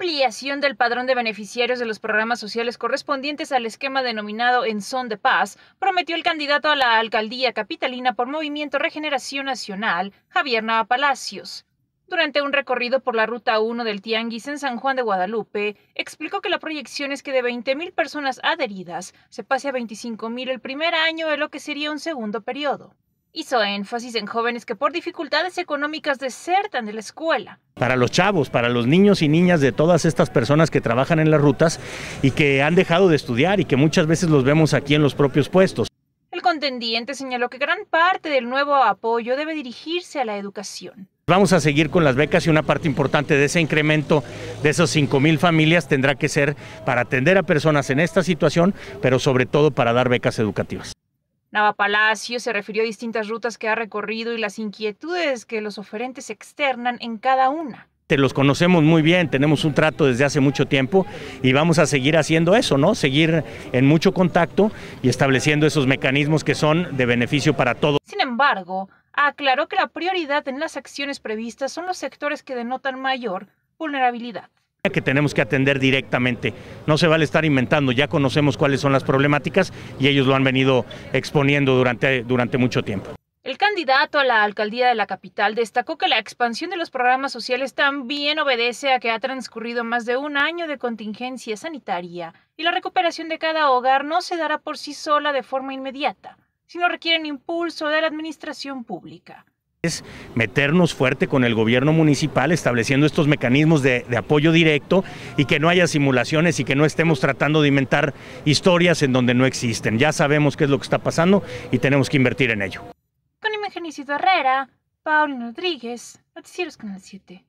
ampliación del padrón de beneficiarios de los programas sociales correspondientes al esquema denominado En Son de Paz, prometió el candidato a la alcaldía capitalina por Movimiento Regeneración Nacional, Javier Nava Palacios. Durante un recorrido por la Ruta 1 del Tianguis en San Juan de Guadalupe, explicó que la proyección es que de 20.000 personas adheridas se pase a 25.000 el primer año de lo que sería un segundo periodo. Hizo énfasis en jóvenes que por dificultades económicas desertan de la escuela. Para los chavos, para los niños y niñas de todas estas personas que trabajan en las rutas y que han dejado de estudiar y que muchas veces los vemos aquí en los propios puestos. El contendiente señaló que gran parte del nuevo apoyo debe dirigirse a la educación. Vamos a seguir con las becas y una parte importante de ese incremento de esas 5.000 mil familias tendrá que ser para atender a personas en esta situación, pero sobre todo para dar becas educativas. Nava Palacio se refirió a distintas rutas que ha recorrido y las inquietudes que los oferentes externan en cada una. Te los conocemos muy bien, tenemos un trato desde hace mucho tiempo y vamos a seguir haciendo eso, ¿no? Seguir en mucho contacto y estableciendo esos mecanismos que son de beneficio para todos. Sin embargo, aclaró que la prioridad en las acciones previstas son los sectores que denotan mayor vulnerabilidad que tenemos que atender directamente. No se vale estar inventando, ya conocemos cuáles son las problemáticas y ellos lo han venido exponiendo durante, durante mucho tiempo. El candidato a la alcaldía de la capital destacó que la expansión de los programas sociales también obedece a que ha transcurrido más de un año de contingencia sanitaria y la recuperación de cada hogar no se dará por sí sola de forma inmediata, sino requieren impulso de la administración pública meternos fuerte con el gobierno municipal, estableciendo estos mecanismos de, apoyo directo y que no haya simulaciones y que no estemos tratando de inventar historias en donde no existen. Ya sabemos qué es lo que está pasando y tenemos que invertir en ello. Con Herrera, paul Rodríguez, Noticieros Canal 7.